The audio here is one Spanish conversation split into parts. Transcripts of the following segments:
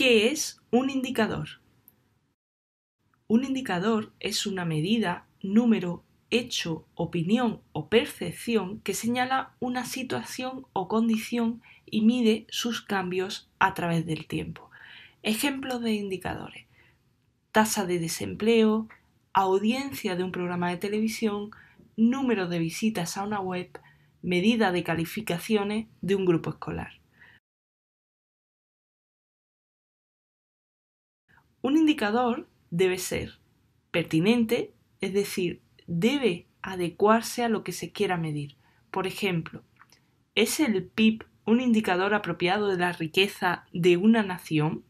¿Qué es un indicador? Un indicador es una medida, número, hecho, opinión o percepción que señala una situación o condición y mide sus cambios a través del tiempo. Ejemplos de indicadores. Tasa de desempleo, audiencia de un programa de televisión, número de visitas a una web, medida de calificaciones de un grupo escolar. Un indicador debe ser pertinente, es decir, debe adecuarse a lo que se quiera medir. Por ejemplo, ¿es el PIB un indicador apropiado de la riqueza de una nación?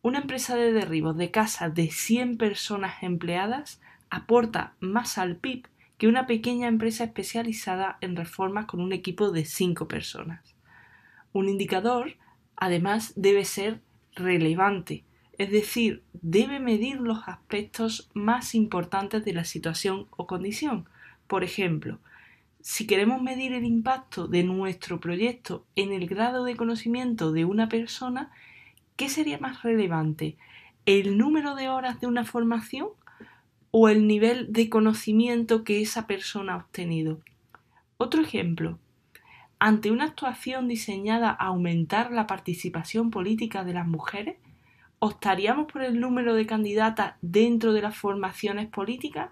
Una empresa de derribos de casas de 100 personas empleadas aporta más al PIB que una pequeña empresa especializada en reformas con un equipo de 5 personas. Un indicador, además, debe ser relevante, es decir, debe medir los aspectos más importantes de la situación o condición. Por ejemplo, si queremos medir el impacto de nuestro proyecto en el grado de conocimiento de una persona, ¿qué sería más relevante? ¿El número de horas de una formación o el nivel de conocimiento que esa persona ha obtenido? Otro ejemplo, ante una actuación diseñada a aumentar la participación política de las mujeres, ¿Optaríamos por el número de candidatas dentro de las formaciones políticas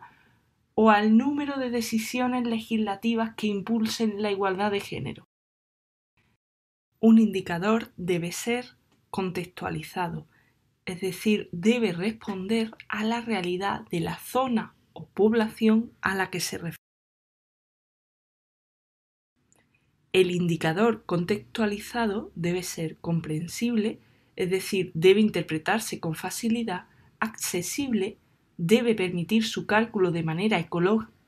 o al número de decisiones legislativas que impulsen la igualdad de género? Un indicador debe ser contextualizado, es decir, debe responder a la realidad de la zona o población a la que se refiere. El indicador contextualizado debe ser comprensible es decir, debe interpretarse con facilidad, accesible, debe permitir su cálculo de manera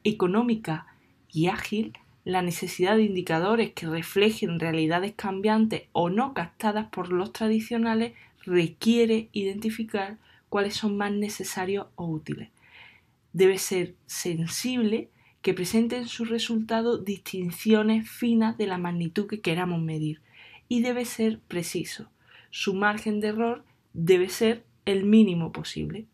económica y ágil, la necesidad de indicadores que reflejen realidades cambiantes o no captadas por los tradicionales requiere identificar cuáles son más necesarios o útiles. Debe ser sensible que presenten sus resultados distinciones finas de la magnitud que queramos medir y debe ser preciso su margen de error debe ser el mínimo posible.